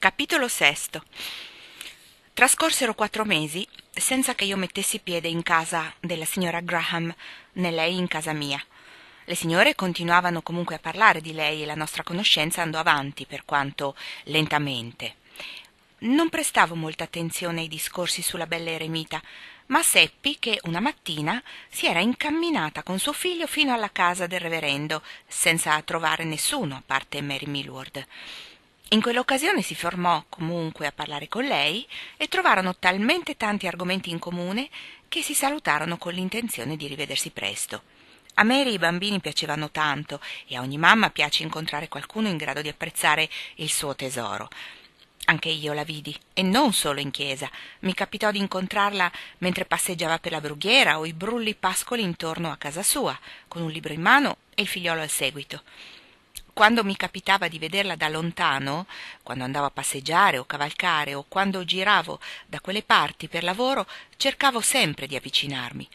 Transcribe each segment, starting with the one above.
Capitolo VI Trascorsero quattro mesi senza che io mettessi piede in casa della signora Graham, né lei in casa mia. Le signore continuavano comunque a parlare di lei e la nostra conoscenza andò avanti, per quanto lentamente. Non prestavo molta attenzione ai discorsi sulla bella eremita, ma seppi che una mattina si era incamminata con suo figlio fino alla casa del reverendo, senza trovare nessuno a parte Mary Millward. In quell'occasione si fermò comunque a parlare con lei e trovarono talmente tanti argomenti in comune che si salutarono con l'intenzione di rivedersi presto. A Mary i bambini piacevano tanto e a ogni mamma piace incontrare qualcuno in grado di apprezzare il suo tesoro. Anche io la vidi, e non solo in chiesa. Mi capitò di incontrarla mentre passeggiava per la brughiera o i brulli pascoli intorno a casa sua, con un libro in mano e il figliolo al seguito quando mi capitava di vederla da lontano, quando andavo a passeggiare o cavalcare o quando giravo da quelle parti per lavoro, cercavo sempre di avvicinarmi.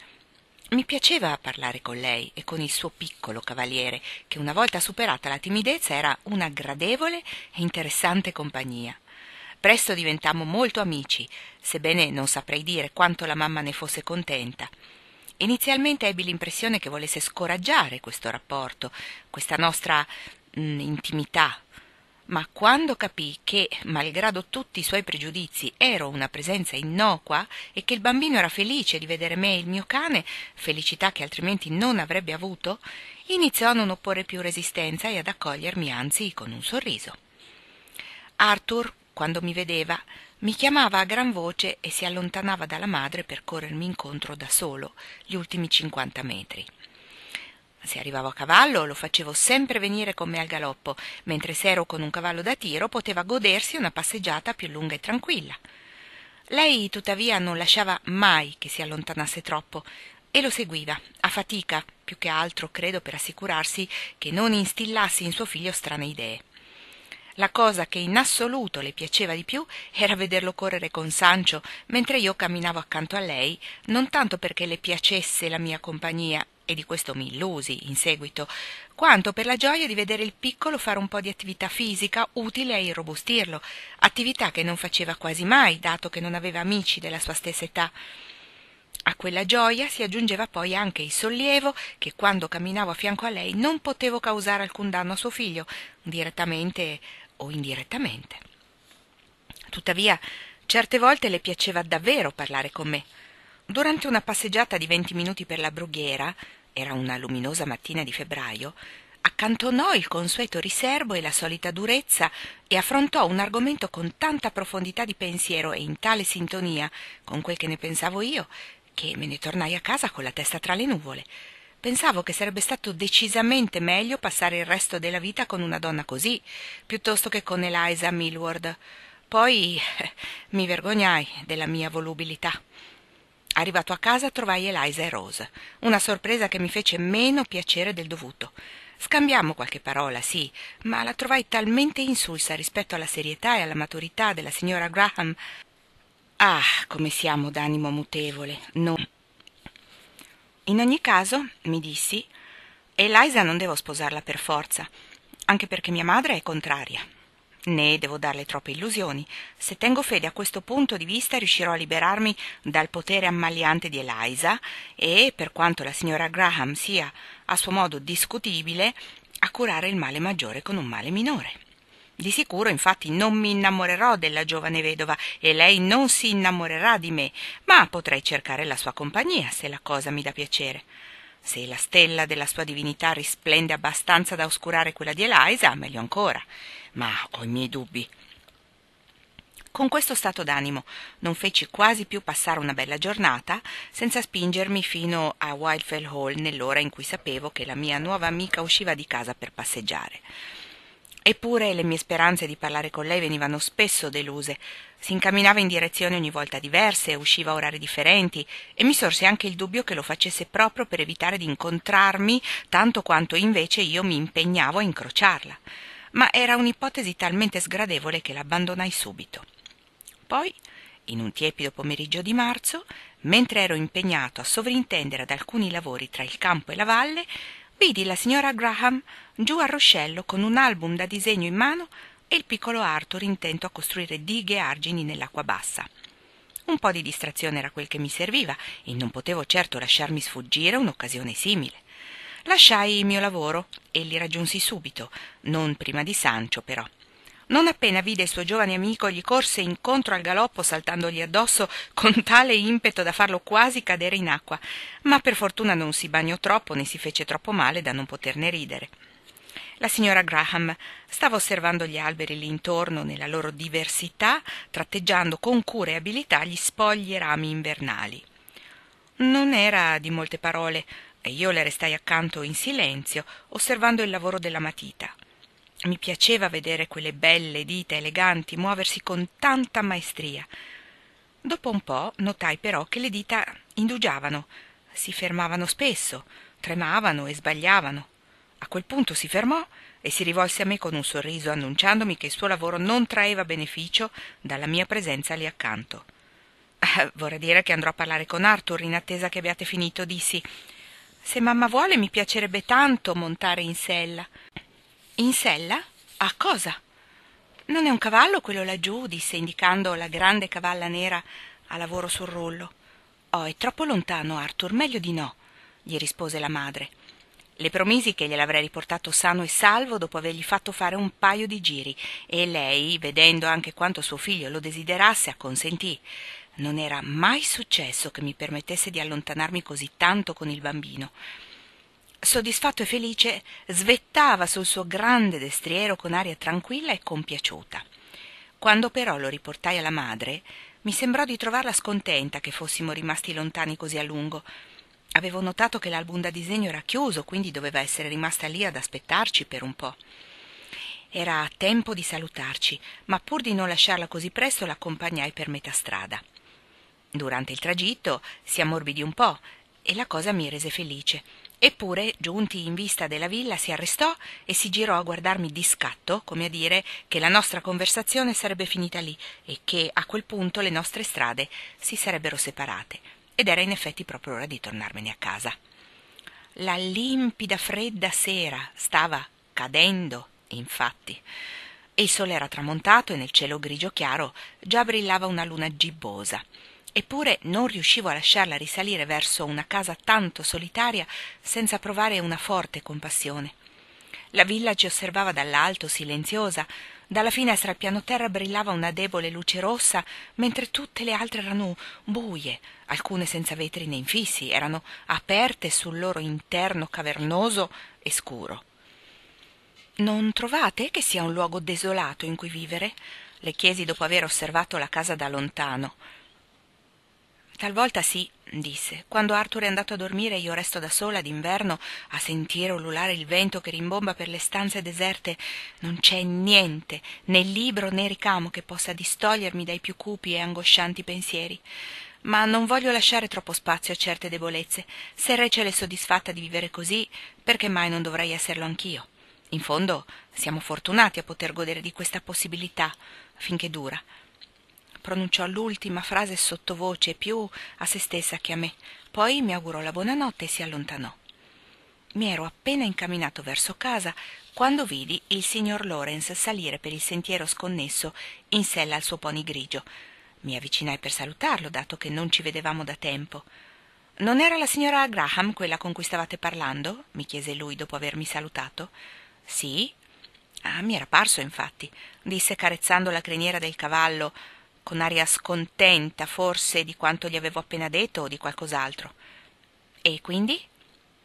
Mi piaceva parlare con lei e con il suo piccolo cavaliere, che una volta superata la timidezza era una gradevole e interessante compagnia. Presto diventammo molto amici, sebbene non saprei dire quanto la mamma ne fosse contenta. Inizialmente ebbi l'impressione che volesse scoraggiare questo rapporto, questa nostra Mm, intimità, ma quando capì che, malgrado tutti i suoi pregiudizi, ero una presenza innocua e che il bambino era felice di vedere me e il mio cane, felicità che altrimenti non avrebbe avuto, iniziò a non opporre più resistenza e ad accogliermi anzi con un sorriso. Arthur, quando mi vedeva, mi chiamava a gran voce e si allontanava dalla madre per corrermi incontro da solo gli ultimi cinquanta metri se arrivavo a cavallo, lo facevo sempre venire con me al galoppo, mentre se ero con un cavallo da tiro poteva godersi una passeggiata più lunga e tranquilla. Lei tuttavia non lasciava mai che si allontanasse troppo e lo seguiva, a fatica, più che altro credo per assicurarsi che non instillasse in suo figlio strane idee. La cosa che in assoluto le piaceva di più era vederlo correre con Sancio mentre io camminavo accanto a lei, non tanto perché le piacesse la mia compagnia, e di questo mi illusi in seguito, quanto per la gioia di vedere il piccolo fare un po' di attività fisica utile a irrobustirlo, attività che non faceva quasi mai, dato che non aveva amici della sua stessa età. A quella gioia si aggiungeva poi anche il sollievo che quando camminavo a fianco a lei non potevo causare alcun danno a suo figlio, direttamente o indirettamente. Tuttavia, certe volte le piaceva davvero parlare con me Durante una passeggiata di venti minuti per la brughiera, era una luminosa mattina di febbraio, accantonò il consueto riserbo e la solita durezza e affrontò un argomento con tanta profondità di pensiero e in tale sintonia con quel che ne pensavo io, che me ne tornai a casa con la testa tra le nuvole. Pensavo che sarebbe stato decisamente meglio passare il resto della vita con una donna così, piuttosto che con Eliza Millward. Poi mi vergognai della mia volubilità. Arrivato a casa trovai Eliza e Rose, una sorpresa che mi fece meno piacere del dovuto. Scambiamo qualche parola, sì, ma la trovai talmente insulsa rispetto alla serietà e alla maturità della signora Graham. Ah, come siamo d'animo mutevole. No. In ogni caso, mi dissi, Eliza non devo sposarla per forza, anche perché mia madre è contraria. Né devo darle troppe illusioni. Se tengo fede a questo punto di vista riuscirò a liberarmi dal potere ammaliante di Eliza e, per quanto la signora Graham sia a suo modo discutibile, a curare il male maggiore con un male minore. Di sicuro, infatti, non mi innamorerò della giovane vedova e lei non si innamorerà di me, ma potrei cercare la sua compagnia se la cosa mi dà piacere. Se la stella della sua divinità risplende abbastanza da oscurare quella di Eliza, meglio ancora. Ma ho i miei dubbi. Con questo stato d'animo non feci quasi più passare una bella giornata senza spingermi fino a Wildfell Hall nell'ora in cui sapevo che la mia nuova amica usciva di casa per passeggiare. Eppure le mie speranze di parlare con lei venivano spesso deluse. Si incamminava in direzioni ogni volta diverse, usciva a orari differenti e mi sorse anche il dubbio che lo facesse proprio per evitare di incontrarmi tanto quanto invece io mi impegnavo a incrociarla. Ma era un'ipotesi talmente sgradevole che l'abbandonai subito. Poi, in un tiepido pomeriggio di marzo, mentre ero impegnato a sovrintendere ad alcuni lavori tra il campo e la valle, vidi la signora graham giù al Roscello con un album da disegno in mano e il piccolo arthur intento a costruire dighe e argini nell'acqua bassa un po di distrazione era quel che mi serviva e non potevo certo lasciarmi sfuggire un'occasione simile lasciai il mio lavoro e li raggiunsi subito non prima di sancio però non appena vide il suo giovane amico gli corse incontro al galoppo saltandogli addosso con tale impeto da farlo quasi cadere in acqua, ma per fortuna non si bagnò troppo né si fece troppo male da non poterne ridere. La signora Graham stava osservando gli alberi lì intorno nella loro diversità, tratteggiando con cura e abilità gli spogli e rami invernali. Non era di molte parole, e io le restai accanto in silenzio, osservando il lavoro della matita mi piaceva vedere quelle belle dita eleganti muoversi con tanta maestria. Dopo un po' notai però che le dita indugiavano, si fermavano spesso, tremavano e sbagliavano. A quel punto si fermò e si rivolse a me con un sorriso annunciandomi che il suo lavoro non traeva beneficio dalla mia presenza lì accanto. Eh, vorrei dire che andrò a parlare con Arthur in attesa che abbiate finito, dissi. Se mamma vuole mi piacerebbe tanto montare in sella. In sella? A cosa? Non è un cavallo quello laggiù, disse indicando la grande cavalla nera a lavoro sul rullo. Oh, è troppo lontano, Arthur, meglio di no, gli rispose la madre. Le promisi che gliel'avrei riportato sano e salvo dopo avergli fatto fare un paio di giri e lei, vedendo anche quanto suo figlio lo desiderasse, acconsentì. Non era mai successo che mi permettesse di allontanarmi così tanto con il bambino soddisfatto e felice, svettava sul suo grande destriero con aria tranquilla e compiaciuta. Quando però lo riportai alla madre, mi sembrò di trovarla scontenta che fossimo rimasti lontani così a lungo. Avevo notato che l'album da disegno era chiuso, quindi doveva essere rimasta lì ad aspettarci per un po'. Era tempo di salutarci, ma pur di non lasciarla così presto l'accompagnai per metà strada. Durante il tragitto si ammorbidì un po' e la cosa mi rese felice Eppure, giunti in vista della villa, si arrestò e si girò a guardarmi di scatto, come a dire che la nostra conversazione sarebbe finita lì e che a quel punto le nostre strade si sarebbero separate. Ed era in effetti proprio ora di tornarmene a casa. La limpida, fredda sera stava cadendo, infatti. E il sole era tramontato e nel cielo grigio chiaro già brillava una luna gibbosa eppure non riuscivo a lasciarla risalire verso una casa tanto solitaria senza provare una forte compassione. La villa ci osservava dall'alto, silenziosa, dalla finestra al piano terra brillava una debole luce rossa, mentre tutte le altre erano buie, alcune senza vetri né infissi, erano aperte sul loro interno cavernoso e scuro. Non trovate che sia un luogo desolato in cui vivere? le chiesi dopo aver osservato la casa da lontano. Talvolta sì, disse. Quando Arthur è andato a dormire io resto da sola d'inverno a sentire ululare il vento che rimbomba per le stanze deserte. Non c'è niente, né libro né ricamo che possa distogliermi dai più cupi e angoscianti pensieri. Ma non voglio lasciare troppo spazio a certe debolezze. Se Rachel è soddisfatta di vivere così, perché mai non dovrei esserlo anch'io? In fondo siamo fortunati a poter godere di questa possibilità finché dura pronunciò l'ultima frase sottovoce più a se stessa che a me. Poi mi augurò la buonanotte e si allontanò. Mi ero appena incamminato verso casa quando vidi il signor Lawrence salire per il sentiero sconnesso in sella al suo pony grigio. Mi avvicinai per salutarlo, dato che non ci vedevamo da tempo. Non era la signora Graham quella con cui stavate parlando? mi chiese lui dopo avermi salutato. Sì. Ah, mi era parso, infatti, disse carezzando la criniera del cavallo con aria scontenta forse di quanto gli avevo appena detto o di qualcos'altro. E quindi?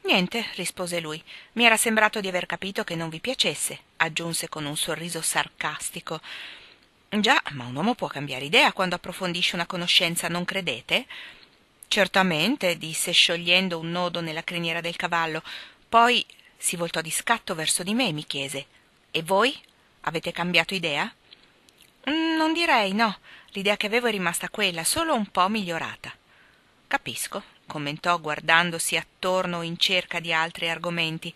Niente, rispose lui. Mi era sembrato di aver capito che non vi piacesse, aggiunse con un sorriso sarcastico. Già, ma un uomo può cambiare idea quando approfondisce una conoscenza, non credete? Certamente, disse sciogliendo un nodo nella criniera del cavallo. Poi si voltò di scatto verso di me e mi chiese E voi? Avete cambiato idea? Mm, non direi no l'idea che avevo è rimasta quella solo un po migliorata capisco commentò guardandosi attorno in cerca di altri argomenti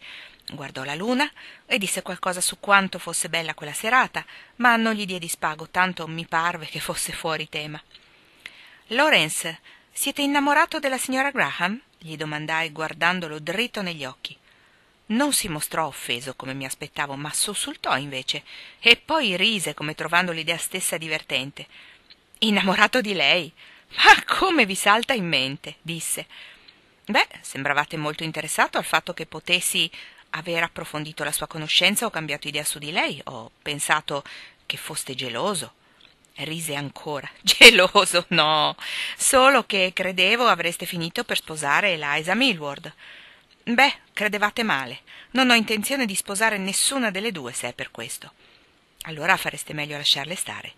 guardò la luna e disse qualcosa su quanto fosse bella quella serata ma non gli diedi spago tanto mi parve che fosse fuori tema Lawrence siete innamorato della signora Graham gli domandai guardandolo dritto negli occhi non si mostrò offeso come mi aspettavo, ma sussultò invece e poi rise come trovando l'idea stessa divertente. Innamorato di lei? Ma come vi salta in mente? disse. Beh, sembravate molto interessato al fatto che potessi aver approfondito la sua conoscenza o cambiato idea su di lei. Ho pensato che foste geloso. Rise ancora. Geloso? No. Solo che credevo avreste finito per sposare Eliza Millward. Beh, credevate male. Non ho intenzione di sposare nessuna delle due se è per questo. Allora fareste meglio a lasciarle stare.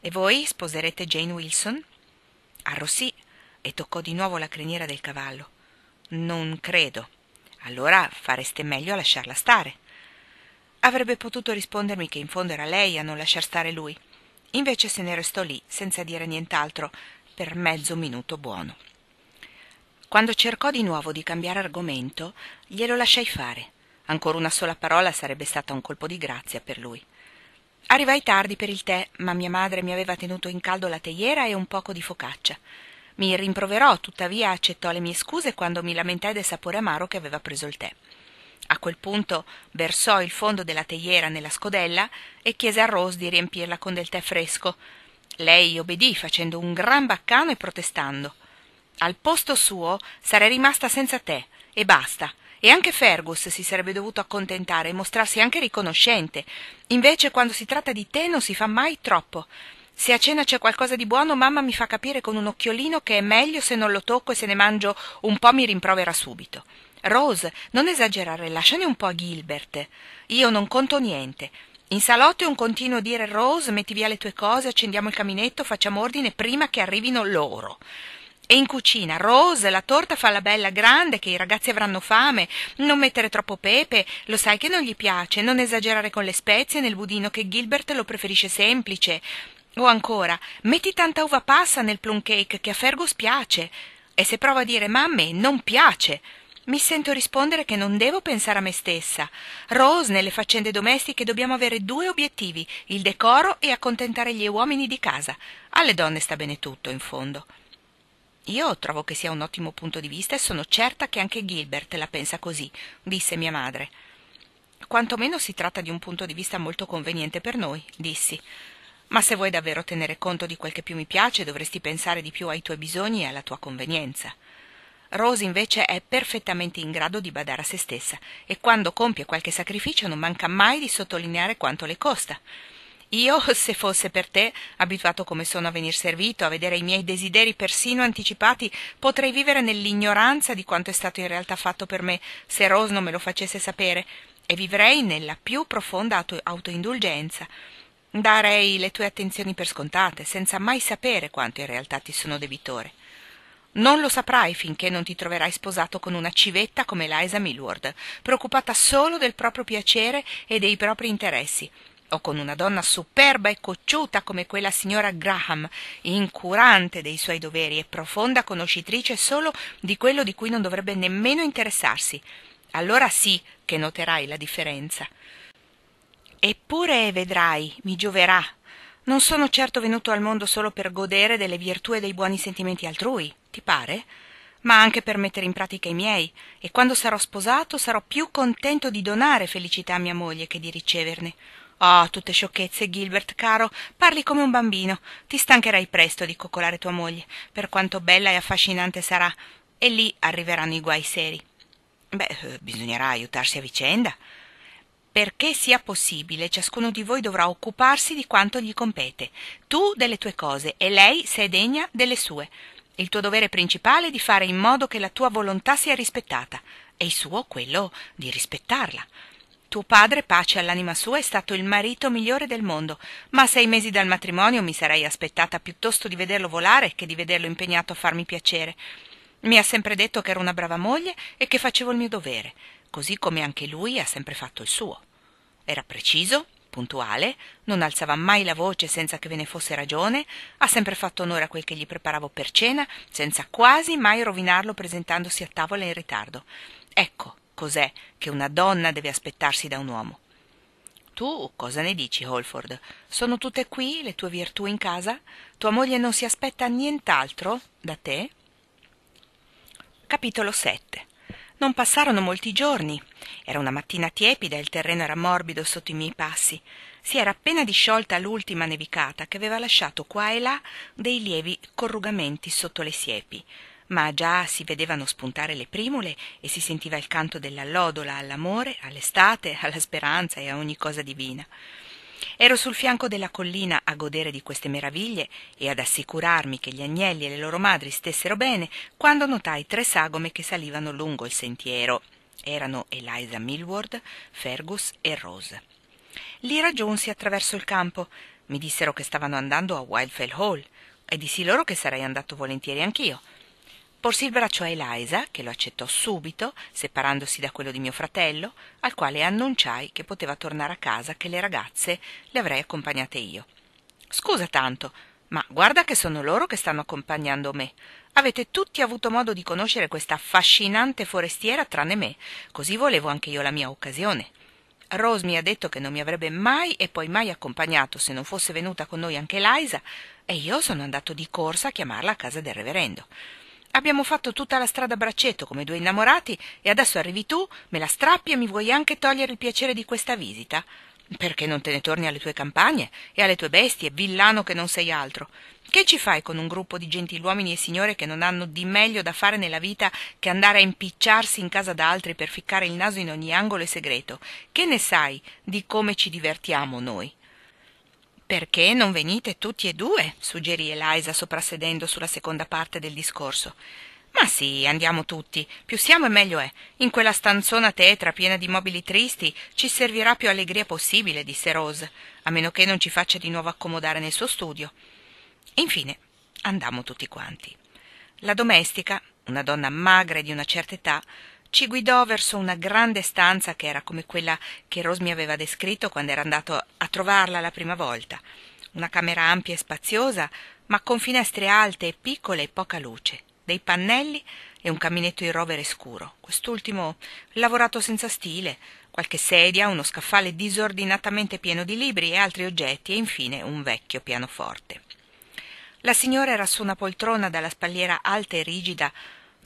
E voi sposerete Jane Wilson? Arrossì e toccò di nuovo la criniera del cavallo. Non credo. Allora fareste meglio a lasciarla stare. Avrebbe potuto rispondermi che in fondo era lei a non lasciar stare lui. Invece se ne restò lì, senza dire nient'altro, per mezzo minuto buono quando cercò di nuovo di cambiare argomento glielo lasciai fare ancora una sola parola sarebbe stata un colpo di grazia per lui arrivai tardi per il tè ma mia madre mi aveva tenuto in caldo la teiera e un poco di focaccia mi rimproverò tuttavia accettò le mie scuse quando mi lamentai del sapore amaro che aveva preso il tè a quel punto versò il fondo della teiera nella scodella e chiese a Rose di riempirla con del tè fresco. Lei obbedì facendo un gran baccano e protestando. Al posto suo sarei rimasta senza te e basta. E anche Fergus si sarebbe dovuto accontentare e mostrarsi anche riconoscente. Invece, quando si tratta di te, non si fa mai troppo. Se a cena c'è qualcosa di buono, mamma mi fa capire con un occhiolino che è meglio se non lo tocco e se ne mangio un po' mi rimprovera subito. Rose, non esagerare, lasciane un po' a Gilbert. Io non conto niente. In salotto è un continuo dire Rose, metti via le tue cose, accendiamo il caminetto, facciamo ordine prima che arrivino loro. E in cucina, Rose, la torta fa la bella grande che i ragazzi avranno fame, non mettere troppo pepe, lo sai che non gli piace, non esagerare con le spezie nel budino che Gilbert lo preferisce semplice. O ancora, metti tanta uva passa nel plum cake che a Fergus piace. E se prova a dire ma a me non piace, mi sento rispondere che non devo pensare a me stessa. Rose, nelle faccende domestiche dobbiamo avere due obiettivi, il decoro e accontentare gli uomini di casa. Alle donne sta bene tutto, in fondo. Io trovo che sia un ottimo punto di vista e sono certa che anche Gilbert la pensa così, disse mia madre. Quanto meno si tratta di un punto di vista molto conveniente per noi, dissi. Ma se vuoi davvero tenere conto di quel che più mi piace, dovresti pensare di più ai tuoi bisogni e alla tua convenienza. Rose invece è perfettamente in grado di badare a se stessa e quando compie qualche sacrificio non manca mai di sottolineare quanto le costa. Io, se fosse per te, abituato come sono a venir servito, a vedere i miei desideri persino anticipati, potrei vivere nell'ignoranza di quanto è stato in realtà fatto per me, se Rose non me lo facesse sapere, e vivrei nella più profonda auto- autoindulgenza. Darei le tue attenzioni per scontate, senza mai sapere quanto in realtà ti sono debitore. Non lo saprai finché non ti troverai sposato con una civetta come Liza Millward, preoccupata solo del proprio piacere e dei propri interessi, o con una donna superba e cocciuta come quella signora Graham, incurante dei suoi doveri e profonda conoscitrice solo di quello di cui non dovrebbe nemmeno interessarsi, allora sì che noterai la differenza. Eppure vedrai, mi gioverà. Non sono certo venuto al mondo solo per godere delle virtù e dei buoni sentimenti altrui, ti pare? ma anche per mettere in pratica i miei, e quando sarò sposato sarò più contento di donare felicità a mia moglie che di riceverne. Ah, oh, tutte sciocchezze, Gilbert, caro. Parli come un bambino. Ti stancherai presto di coccolare tua moglie, per quanto bella e affascinante sarà. E lì arriveranno i guai seri. Beh, eh, bisognerà aiutarsi a vicenda. Perché sia possibile, ciascuno di voi dovrà occuparsi di quanto gli compete. Tu delle tue cose e lei, se è degna, delle sue. Il tuo dovere principale è di fare in modo che la tua volontà sia rispettata e il suo quello di rispettarla. Tuo padre, pace all'anima sua, è stato il marito migliore del mondo, ma a sei mesi dal matrimonio mi sarei aspettata piuttosto di vederlo volare che di vederlo impegnato a farmi piacere. Mi ha sempre detto che ero una brava moglie e che facevo il mio dovere, così come anche lui ha sempre fatto il suo. Era preciso, puntuale, non alzava mai la voce senza che ve ne fosse ragione, ha sempre fatto onore a quel che gli preparavo per cena, senza quasi mai rovinarlo presentandosi a tavola in ritardo. Ecco, cos'è che una donna deve aspettarsi da un uomo. Tu cosa ne dici, Holford? Sono tutte qui le tue virtù in casa? Tua moglie non si aspetta nient'altro da te? Capitolo 7 non passarono molti giorni. Era una mattina tiepida e il terreno era morbido sotto i miei passi. Si era appena disciolta l'ultima nevicata che aveva lasciato qua e là dei lievi corrugamenti sotto le siepi ma già si vedevano spuntare le primule e si sentiva il canto dell'allodola all'amore, all'estate, alla speranza e a ogni cosa divina. Ero sul fianco della collina a godere di queste meraviglie e ad assicurarmi che gli agnelli e le loro madri stessero bene quando notai tre sagome che salivano lungo il sentiero. Erano Eliza Millward, Fergus e Rose. Li raggiunsi attraverso il campo. Mi dissero che stavano andando a Wildfell Hall e dissi loro che sarei andato volentieri anch'io. Porsi il braccio a Eliza, che lo accettò subito, separandosi da quello di mio fratello, al quale annunciai che poteva tornare a casa, che le ragazze le avrei accompagnate io. Scusa tanto, ma guarda che sono loro che stanno accompagnando me. Avete tutti avuto modo di conoscere questa affascinante forestiera tranne me, così volevo anche io la mia occasione. Rose mi ha detto che non mi avrebbe mai e poi mai accompagnato se non fosse venuta con noi anche Eliza, e io sono andato di corsa a chiamarla a casa del reverendo. Abbiamo fatto tutta la strada a braccetto come due innamorati e adesso arrivi tu, me la strappi e mi vuoi anche togliere il piacere di questa visita. Perché non te ne torni alle tue campagne e alle tue bestie, villano che non sei altro? Che ci fai con un gruppo di gentiluomini e signore che non hanno di meglio da fare nella vita che andare a impicciarsi in casa da altri per ficcare il naso in ogni angolo e segreto? Che ne sai di come ci divertiamo noi? Perché non venite tutti e due? suggerì Eliza soprassedendo sulla seconda parte del discorso. Ma sì, andiamo tutti. Più siamo e meglio è. In quella stanzona tetra piena di mobili tristi ci servirà più allegria possibile, disse Rose, a meno che non ci faccia di nuovo accomodare nel suo studio. Infine, andammo tutti quanti. La domestica, una donna magra e di una certa età, ci guidò verso una grande stanza che era come quella che Rose mi aveva descritto quando era andato a trovarla la prima volta. Una camera ampia e spaziosa, ma con finestre alte e piccole e poca luce, dei pannelli e un caminetto in rovere scuro, quest'ultimo lavorato senza stile, qualche sedia, uno scaffale disordinatamente pieno di libri e altri oggetti e infine un vecchio pianoforte. La signora era su una poltrona dalla spalliera alta e rigida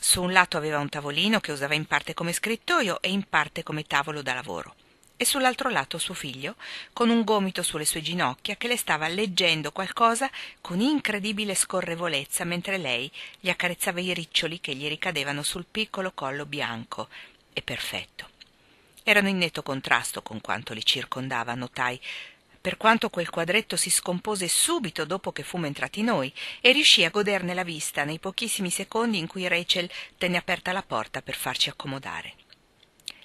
su un lato aveva un tavolino che usava in parte come scrittoio e in parte come tavolo da lavoro, e sull'altro lato suo figlio, con un gomito sulle sue ginocchia, che le stava leggendo qualcosa con incredibile scorrevolezza mentre lei gli accarezzava i riccioli che gli ricadevano sul piccolo collo bianco e perfetto. Erano in netto contrasto con quanto li circondava, notai, per quanto quel quadretto si scompose subito dopo che fummo entrati noi e riuscì a goderne la vista nei pochissimi secondi in cui Rachel tenne aperta la porta per farci accomodare.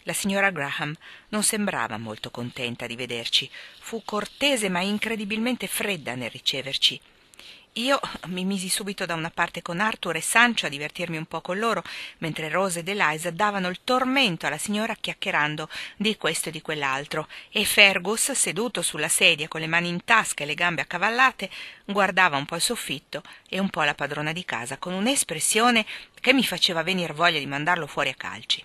La signora Graham non sembrava molto contenta di vederci, fu cortese ma incredibilmente fredda nel riceverci io mi misi subito da una parte con Arthur e Sancho a divertirmi un po' con loro, mentre Rose ed Eliza davano il tormento alla signora chiacchierando di questo e di quell'altro, e Fergus, seduto sulla sedia con le mani in tasca e le gambe accavallate, guardava un po' il soffitto e un po' la padrona di casa con un'espressione che mi faceva venir voglia di mandarlo fuori a calci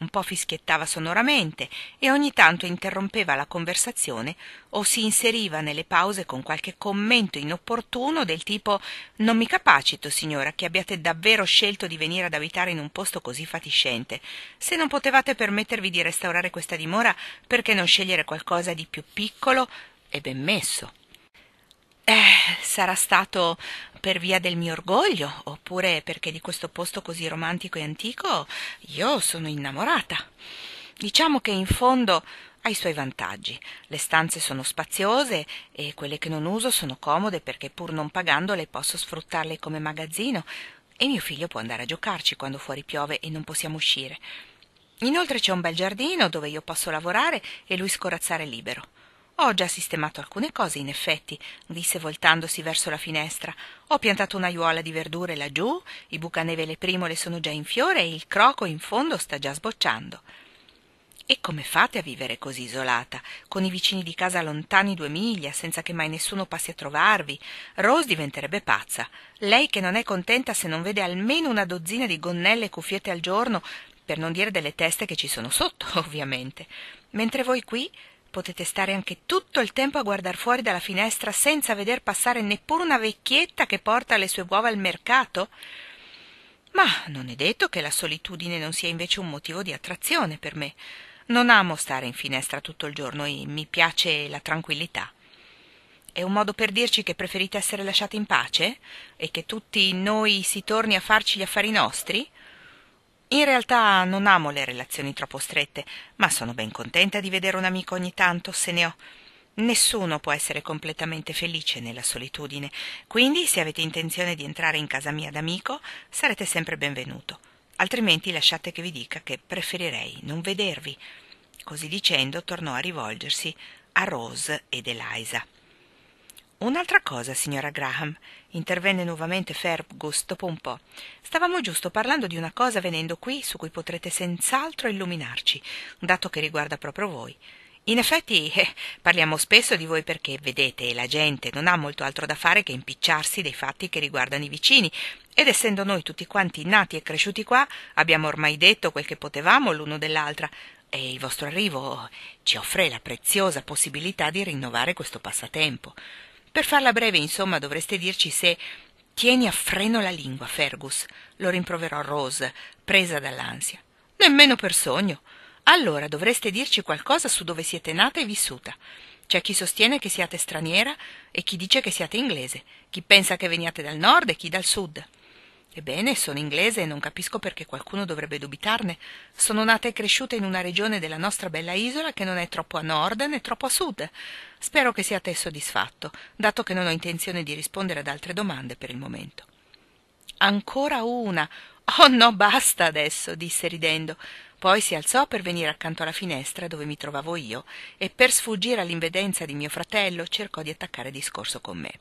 un po' fischiettava sonoramente e ogni tanto interrompeva la conversazione o si inseriva nelle pause con qualche commento inopportuno del tipo non mi capacito signora che abbiate davvero scelto di venire ad abitare in un posto così fatiscente se non potevate permettervi di restaurare questa dimora perché non scegliere qualcosa di più piccolo e ben messo eh sarà stato per via del mio orgoglio, oppure perché di questo posto così romantico e antico io sono innamorata. Diciamo che in fondo ha i suoi vantaggi. Le stanze sono spaziose e quelle che non uso sono comode perché pur non pagandole posso sfruttarle come magazzino e mio figlio può andare a giocarci quando fuori piove e non possiamo uscire. Inoltre c'è un bel giardino dove io posso lavorare e lui scorazzare libero. Ho già sistemato alcune cose, in effetti, disse voltandosi verso la finestra. Ho piantato un'aiuola di verdure laggiù, i bucaneve e le primole sono già in fiore e il croco in fondo sta già sbocciando. E come fate a vivere così isolata, con i vicini di casa lontani due miglia, senza che mai nessuno passi a trovarvi? Rose diventerebbe pazza. Lei che non è contenta se non vede almeno una dozzina di gonnelle e cuffiette al giorno, per non dire delle teste che ci sono sotto, ovviamente. Mentre voi qui Potete stare anche tutto il tempo a guardar fuori dalla finestra senza veder passare neppure una vecchietta che porta le sue uova al mercato? Ma non è detto che la solitudine non sia invece un motivo di attrazione per me. Non amo stare in finestra tutto il giorno e mi piace la tranquillità. È un modo per dirci che preferite essere lasciati in pace e che tutti noi si torni a farci gli affari nostri? In realtà non amo le relazioni troppo strette, ma sono ben contenta di vedere un amico ogni tanto, se ne ho. Nessuno può essere completamente felice nella solitudine, quindi se avete intenzione di entrare in casa mia d'amico, sarete sempre benvenuto. Altrimenti lasciate che vi dica che preferirei non vedervi. Così dicendo tornò a rivolgersi a Rose ed Eliza un'altra cosa signora graham intervenne nuovamente fergus dopo un po stavamo giusto parlando di una cosa venendo qui su cui potrete senz'altro illuminarci dato che riguarda proprio voi in effetti eh, parliamo spesso di voi perché vedete la gente non ha molto altro da fare che impicciarsi dei fatti che riguardano i vicini ed essendo noi tutti quanti nati e cresciuti qua abbiamo ormai detto quel che potevamo l'uno dell'altra e il vostro arrivo ci offre la preziosa possibilità di rinnovare questo passatempo per farla breve, insomma, dovreste dirci se Tieni a freno la lingua, Fergus, lo rimproverò Rose, presa dall'ansia. Nemmeno per sogno. Allora dovreste dirci qualcosa su dove siete nata e vissuta. C'è chi sostiene che siate straniera e chi dice che siate inglese, chi pensa che veniate dal nord e chi dal sud. Ebbene, sono inglese e non capisco perché qualcuno dovrebbe dubitarne. Sono nata e cresciuta in una regione della nostra bella isola che non è troppo a nord né troppo a sud. Spero che siate soddisfatto, dato che non ho intenzione di rispondere ad altre domande per il momento. Ancora una. Oh no, basta adesso, disse ridendo. Poi si alzò per venire accanto alla finestra dove mi trovavo io e per sfuggire all'invedenza di mio fratello cercò di attaccare discorso con me.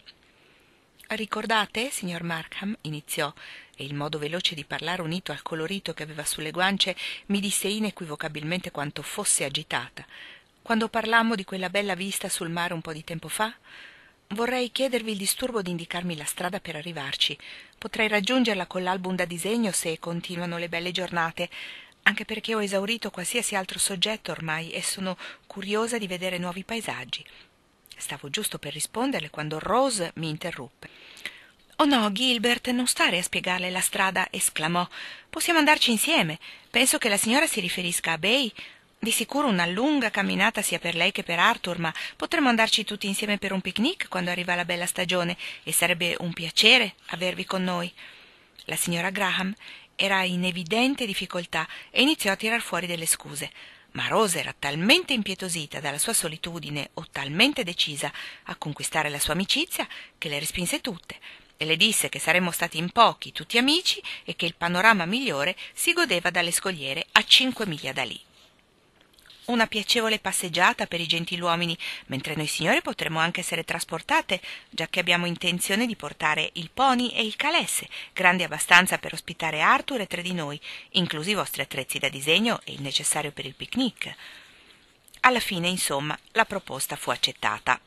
Ricordate, signor Markham, iniziò, e il modo veloce di parlare unito al colorito che aveva sulle guance mi disse inequivocabilmente quanto fosse agitata. Quando parlammo di quella bella vista sul mare un po' di tempo fa, vorrei chiedervi il disturbo di indicarmi la strada per arrivarci. Potrei raggiungerla con l'album da disegno se continuano le belle giornate, anche perché ho esaurito qualsiasi altro soggetto ormai e sono curiosa di vedere nuovi paesaggi. Stavo giusto per risponderle quando Rose mi interruppe. Oh no, Gilbert, non stare a spiegarle la strada, esclamò. Possiamo andarci insieme. Penso che la signora si riferisca a Bay. Di sicuro una lunga camminata sia per lei che per Arthur, ma potremmo andarci tutti insieme per un picnic quando arriva la bella stagione e sarebbe un piacere avervi con noi. La signora Graham era in evidente difficoltà e iniziò a tirar fuori delle scuse ma Rose era talmente impietosita dalla sua solitudine o talmente decisa a conquistare la sua amicizia che le respinse tutte e le disse che saremmo stati in pochi, tutti amici, e che il panorama migliore si godeva dalle scogliere a cinque miglia da lì una piacevole passeggiata per i gentiluomini, mentre noi signore potremmo anche essere trasportate, giacché abbiamo intenzione di portare il pony e il calesse, grandi abbastanza per ospitare Arthur e tre di noi, inclusi i vostri attrezzi da disegno e il necessario per il picnic. Alla fine, insomma, la proposta fu accettata.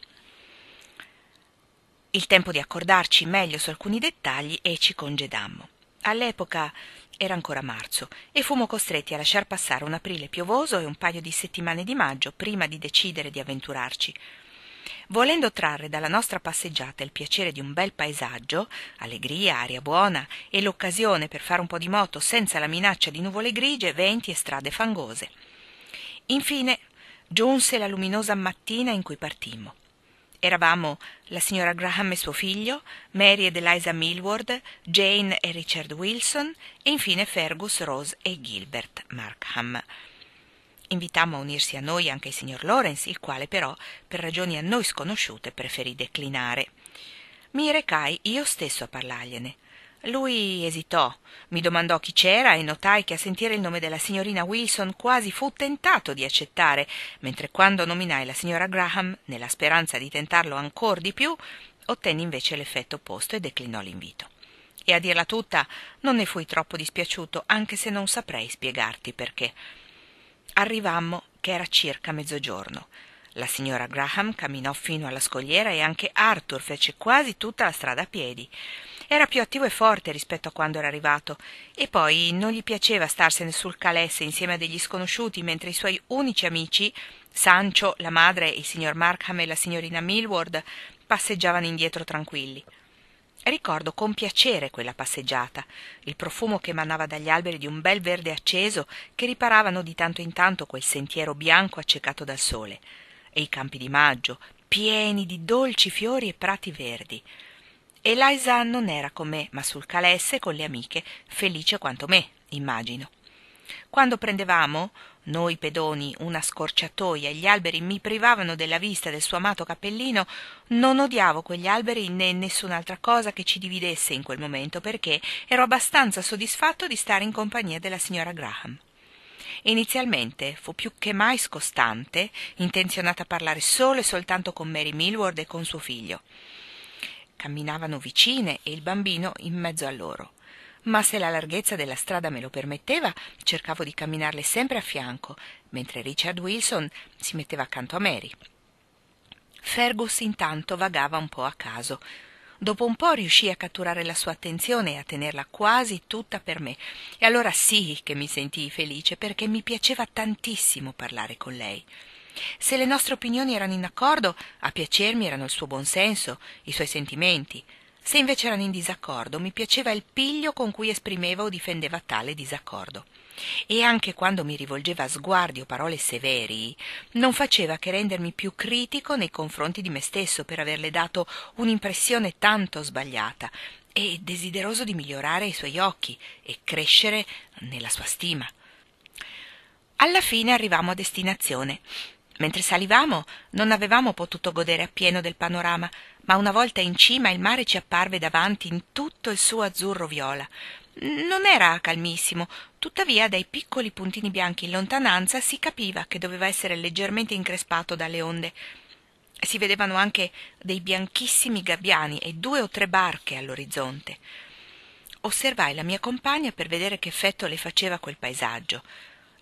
Il tempo di accordarci meglio su alcuni dettagli e ci congedammo. All'epoca era ancora marzo e fummo costretti a lasciar passare un aprile piovoso e un paio di settimane di maggio prima di decidere di avventurarci. Volendo trarre dalla nostra passeggiata il piacere di un bel paesaggio, allegria, aria buona e l'occasione per fare un po' di moto senza la minaccia di nuvole grigie, venti e strade fangose. Infine giunse la luminosa mattina in cui partimmo eravamo la signora Graham e suo figlio, Mary ed Eliza Millward, Jane e Richard Wilson e infine Fergus, Rose e Gilbert Markham. Invitammo a unirsi a noi anche il signor Lawrence, il quale però, per ragioni a noi sconosciute, preferì declinare. Mi recai io stesso a parlargliene, lui esitò mi domandò chi c'era e notai che a sentire il nome della signorina wilson quasi fu tentato di accettare mentre quando nominai la signora graham nella speranza di tentarlo ancor di più ottenni invece l'effetto opposto e declinò l'invito e a dirla tutta non ne fui troppo dispiaciuto anche se non saprei spiegarti perché arrivammo che era circa mezzogiorno la signora Graham camminò fino alla scogliera e anche Arthur fece quasi tutta la strada a piedi. Era più attivo e forte rispetto a quando era arrivato, e poi non gli piaceva starsene sul calesse insieme a degli sconosciuti, mentre i suoi unici amici, Sancio, la madre, il signor Markham e la signorina Millward, passeggiavano indietro tranquilli. Ricordo con piacere quella passeggiata, il profumo che emanava dagli alberi di un bel verde acceso che riparavano di tanto in tanto quel sentiero bianco accecato dal sole e i campi di maggio, pieni di dolci fiori e prati verdi. Eliza non era con me, ma sul calesse con le amiche, felice quanto me, immagino. Quando prendevamo, noi pedoni, una scorciatoia e gli alberi mi privavano della vista del suo amato cappellino, non odiavo quegli alberi né nessun'altra cosa che ci dividesse in quel momento, perché ero abbastanza soddisfatto di stare in compagnia della signora Graham inizialmente fu più che mai scostante, intenzionata a parlare solo e soltanto con Mary Millward e con suo figlio. Camminavano vicine e il bambino in mezzo a loro. Ma se la larghezza della strada me lo permetteva, cercavo di camminarle sempre a fianco, mentre Richard Wilson si metteva accanto a Mary. Fergus intanto vagava un po' a caso, Dopo un po' riuscii a catturare la sua attenzione e a tenerla quasi tutta per me. E allora sì che mi sentii felice perché mi piaceva tantissimo parlare con lei. Se le nostre opinioni erano in accordo, a piacermi erano il suo buon senso, i suoi sentimenti. Se invece erano in disaccordo, mi piaceva il piglio con cui esprimeva o difendeva tale disaccordo e anche quando mi rivolgeva sguardi o parole severi, non faceva che rendermi più critico nei confronti di me stesso per averle dato un'impressione tanto sbagliata e desideroso di migliorare i suoi occhi e crescere nella sua stima. Alla fine arrivammo a destinazione. Mentre salivamo non avevamo potuto godere appieno del panorama, ma una volta in cima il mare ci apparve davanti in tutto il suo azzurro viola non era calmissimo, tuttavia dai piccoli puntini bianchi in lontananza si capiva che doveva essere leggermente increspato dalle onde. Si vedevano anche dei bianchissimi gabbiani e due o tre barche all'orizzonte. Osservai la mia compagna per vedere che effetto le faceva quel paesaggio.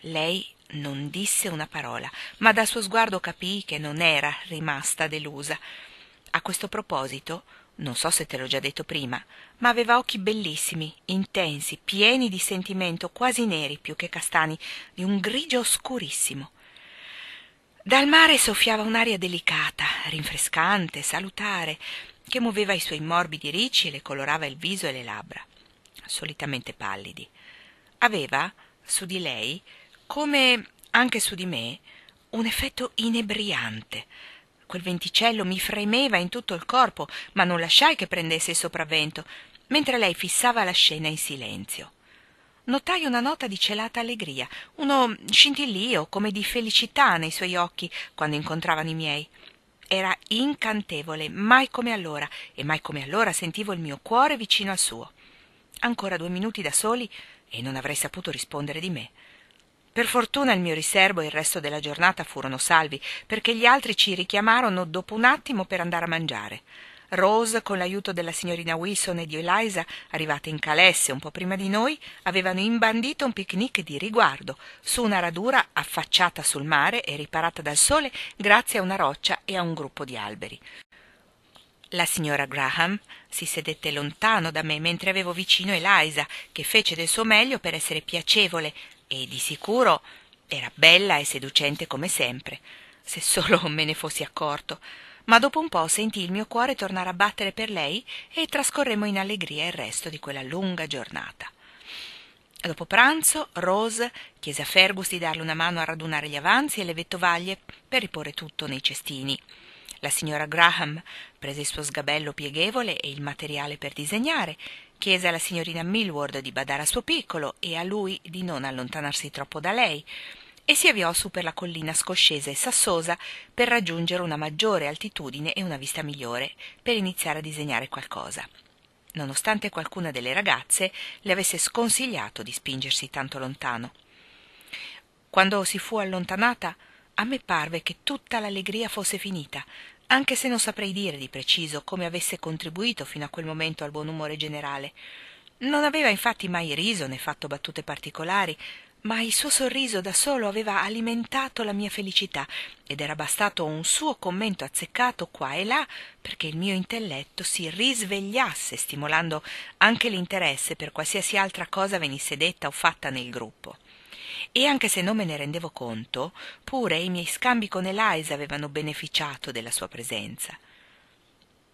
Lei non disse una parola, ma dal suo sguardo capii che non era rimasta delusa. A questo proposito, non so se te l'ho già detto prima, ma aveva occhi bellissimi, intensi, pieni di sentimento, quasi neri più che castani, di un grigio oscurissimo. Dal mare soffiava un'aria delicata, rinfrescante, salutare, che muoveva i suoi morbidi ricci e le colorava il viso e le labbra, solitamente pallidi. Aveva, su di lei, come anche su di me, un effetto inebriante, quel venticello mi fremeva in tutto il corpo, ma non lasciai che prendesse il sopravvento, mentre lei fissava la scena in silenzio. Notai una nota di celata allegria, uno scintillio come di felicità nei suoi occhi quando incontravano i miei. Era incantevole, mai come allora, e mai come allora sentivo il mio cuore vicino al suo. Ancora due minuti da soli e non avrei saputo rispondere di me. Per fortuna il mio riservo e il resto della giornata furono salvi, perché gli altri ci richiamarono dopo un attimo per andare a mangiare. Rose, con l'aiuto della signorina Wilson e di Eliza, arrivate in calesse un po' prima di noi, avevano imbandito un picnic di riguardo su una radura affacciata sul mare e riparata dal sole grazie a una roccia e a un gruppo di alberi. La signora Graham si sedette lontano da me mentre avevo vicino Eliza, che fece del suo meglio per essere piacevole, e di sicuro era bella e seducente come sempre, se solo me ne fossi accorto, ma dopo un po' sentii il mio cuore tornare a battere per lei e trascorremo in allegria il resto di quella lunga giornata. Dopo pranzo, Rose chiese a Fergus di darle una mano a radunare gli avanzi e le vettovaglie per riporre tutto nei cestini. La signora Graham prese il suo sgabello pieghevole e il materiale per disegnare Chiese alla signorina Millward di badare al suo piccolo e a lui di non allontanarsi troppo da lei e si avviò su per la collina scoscesa e sassosa per raggiungere una maggiore altitudine e una vista migliore, per iniziare a disegnare qualcosa. Nonostante qualcuna delle ragazze le avesse sconsigliato di spingersi tanto lontano. Quando si fu allontanata, a me parve che tutta l'allegria fosse finita, anche se non saprei dire di preciso come avesse contribuito fino a quel momento al buon umore generale. Non aveva infatti mai riso né fatto battute particolari, ma il suo sorriso da solo aveva alimentato la mia felicità ed era bastato un suo commento azzeccato qua e là perché il mio intelletto si risvegliasse, stimolando anche l'interesse per qualsiasi altra cosa venisse detta o fatta nel gruppo e anche se non me ne rendevo conto, pure i miei scambi con Eliza avevano beneficiato della sua presenza.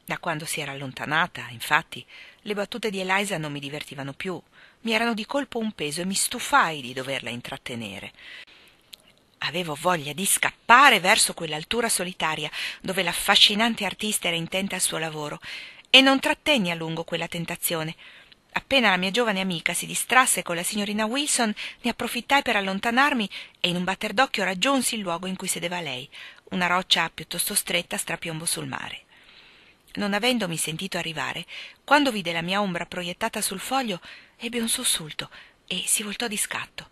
Da quando si era allontanata, infatti, le battute di Eliza non mi divertivano più, mi erano di colpo un peso e mi stufai di doverla intrattenere. Avevo voglia di scappare verso quell'altura solitaria dove l'affascinante artista era intenta al suo lavoro e non trattenni a lungo quella tentazione appena la mia giovane amica si distrasse con la signorina wilson ne approfittai per allontanarmi e in un batter d'occhio raggiunsi il luogo in cui sedeva lei una roccia piuttosto stretta a strapiombo sul mare non avendomi sentito arrivare quando vide la mia ombra proiettata sul foglio ebbe un sussulto e si voltò di scatto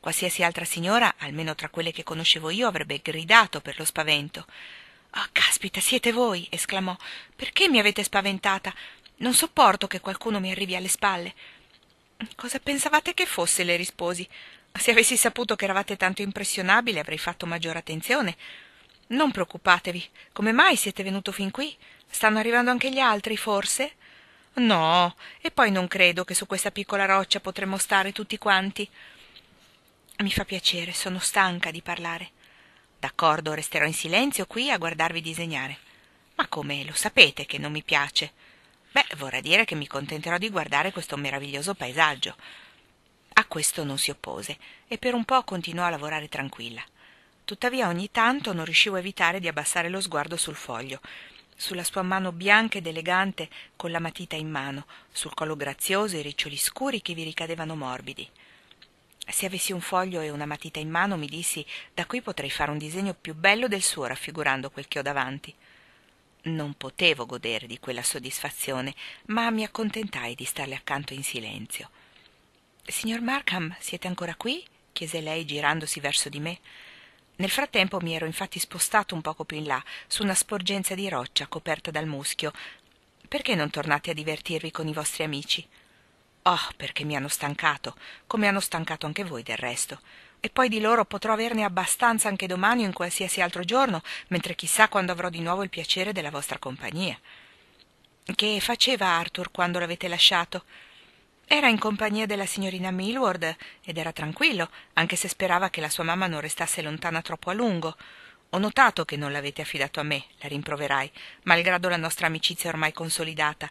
qualsiasi altra signora almeno tra quelle che conoscevo io avrebbe gridato per lo spavento oh caspita siete voi esclamò perché mi avete spaventata non sopporto che qualcuno mi arrivi alle spalle. Cosa pensavate che fosse? le risposi. Se avessi saputo che eravate tanto impressionabile avrei fatto maggiore attenzione. Non preoccupatevi. Come mai siete venuto fin qui? Stanno arrivando anche gli altri, forse? No, e poi non credo che su questa piccola roccia potremmo stare tutti quanti. Mi fa piacere, sono stanca di parlare. D'accordo, resterò in silenzio qui a guardarvi disegnare. Ma come, lo sapete che non mi piace. Beh, vorrà dire che mi contenterò di guardare questo meraviglioso paesaggio. A questo non si oppose e per un po' continuò a lavorare tranquilla. Tuttavia ogni tanto non riuscivo a evitare di abbassare lo sguardo sul foglio, sulla sua mano bianca ed elegante con la matita in mano, sul collo grazioso e i riccioli scuri che vi ricadevano morbidi. Se avessi un foglio e una matita in mano, mi dissi, da qui potrei fare un disegno più bello del suo raffigurando quel che ho davanti non potevo godere di quella soddisfazione, ma mi accontentai di starle accanto in silenzio. Signor Markham, siete ancora qui? chiese lei girandosi verso di me. Nel frattempo mi ero infatti spostato un poco più in là, su una sporgenza di roccia coperta dal muschio. Perché non tornate a divertirvi con i vostri amici? Oh, perché mi hanno stancato, come hanno stancato anche voi del resto e poi di loro potrò averne abbastanza anche domani o in qualsiasi altro giorno, mentre chissà quando avrò di nuovo il piacere della vostra compagnia. Che faceva Arthur quando l'avete lasciato? Era in compagnia della signorina Millward ed era tranquillo, anche se sperava che la sua mamma non restasse lontana troppo a lungo. Ho notato che non l'avete affidato a me, la rimproverai, malgrado la nostra amicizia ormai consolidata.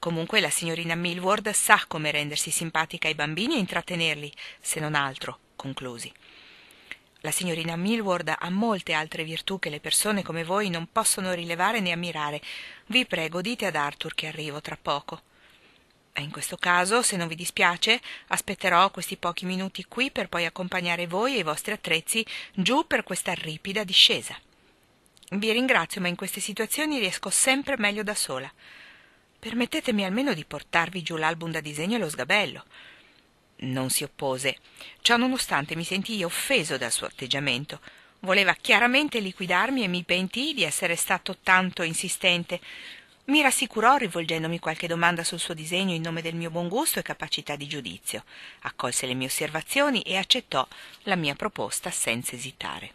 Comunque la signorina Millward sa come rendersi simpatica ai bambini e intrattenerli, se non altro conclusi. La signorina Millward ha molte altre virtù che le persone come voi non possono rilevare né ammirare. Vi prego, dite ad Arthur che arrivo tra poco. In questo caso, se non vi dispiace, aspetterò questi pochi minuti qui per poi accompagnare voi e i vostri attrezzi giù per questa ripida discesa. Vi ringrazio, ma in queste situazioni riesco sempre meglio da sola. Permettetemi almeno di portarvi giù l'album da disegno e lo sgabello non si oppose. Ciò nonostante mi sentii offeso dal suo atteggiamento. Voleva chiaramente liquidarmi e mi pentii di essere stato tanto insistente. Mi rassicurò rivolgendomi qualche domanda sul suo disegno in nome del mio buon gusto e capacità di giudizio. Accolse le mie osservazioni e accettò la mia proposta senza esitare.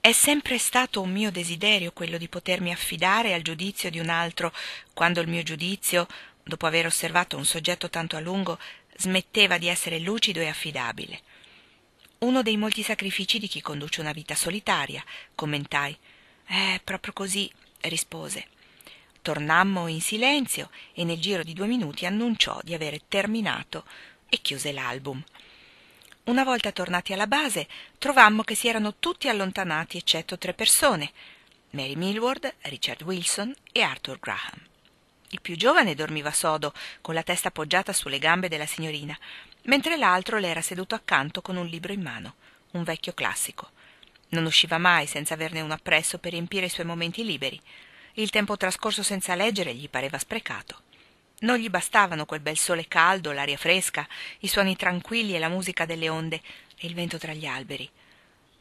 È sempre stato un mio desiderio quello di potermi affidare al giudizio di un altro, quando il mio giudizio, dopo aver osservato un soggetto tanto a lungo, smetteva di essere lucido e affidabile. Uno dei molti sacrifici di chi conduce una vita solitaria, commentai. Eh, proprio così, rispose. Tornammo in silenzio e nel giro di due minuti annunciò di avere terminato e chiuse l'album. Una volta tornati alla base, trovammo che si erano tutti allontanati eccetto tre persone: Mary Millward, Richard Wilson e Arthur Graham il più giovane dormiva sodo con la testa appoggiata sulle gambe della signorina mentre l'altro le era seduto accanto con un libro in mano un vecchio classico non usciva mai senza averne uno appresso per riempire i suoi momenti liberi il tempo trascorso senza leggere gli pareva sprecato non gli bastavano quel bel sole caldo l'aria fresca i suoni tranquilli e la musica delle onde e il vento tra gli alberi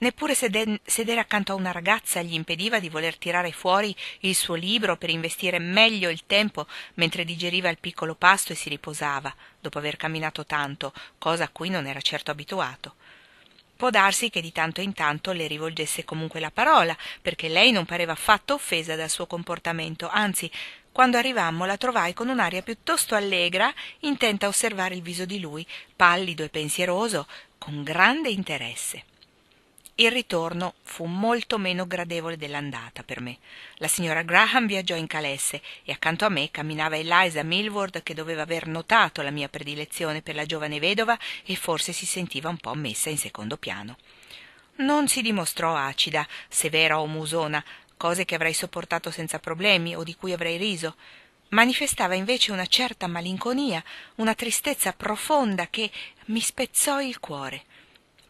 Neppure sede- sedere accanto a una ragazza gli impediva di voler tirare fuori il suo libro per investire meglio il tempo mentre digeriva il piccolo pasto e si riposava, dopo aver camminato tanto, cosa a cui non era certo abituato. Può darsi che di tanto in tanto le rivolgesse comunque la parola, perché lei non pareva affatto offesa dal suo comportamento, anzi, quando arrivammo la trovai con un'aria piuttosto allegra, intenta a osservare il viso di lui, pallido e pensieroso, con grande interesse. Il ritorno fu molto meno gradevole dell'andata per me. La signora Graham viaggiò in calesse e accanto a me camminava Eliza Milward che doveva aver notato la mia predilezione per la giovane vedova e forse si sentiva un po' messa in secondo piano. Non si dimostrò acida, severa o musona, cose che avrei sopportato senza problemi o di cui avrei riso. Manifestava invece una certa malinconia, una tristezza profonda che mi spezzò il cuore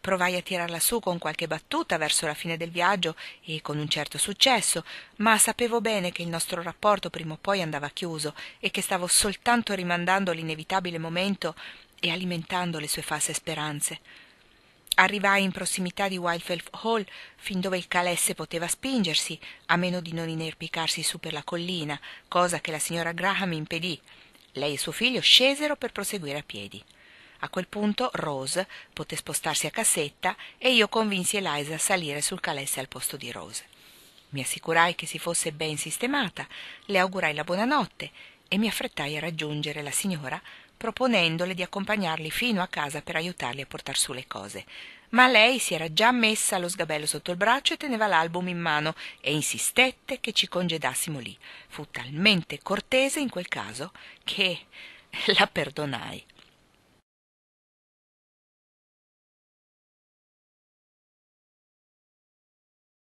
provai a tirarla su con qualche battuta verso la fine del viaggio e con un certo successo, ma sapevo bene che il nostro rapporto prima o poi andava chiuso e che stavo soltanto rimandando l'inevitabile momento e alimentando le sue false speranze. Arrivai in prossimità di Wildfell Hall fin dove il calesse poteva spingersi, a meno di non inerpicarsi su per la collina, cosa che la signora Graham impedì. Lei e suo figlio scesero per proseguire a piedi. A quel punto Rose poté spostarsi a cassetta e io convinsi Eliza a salire sul calesse al posto di Rose. Mi assicurai che si fosse ben sistemata, le augurai la buonanotte e mi affrettai a raggiungere la signora proponendole di accompagnarli fino a casa per aiutarli a portar su le cose. Ma lei si era già messa lo sgabello sotto il braccio e teneva l'album in mano e insistette che ci congedassimo lì. Fu talmente cortese in quel caso che la perdonai.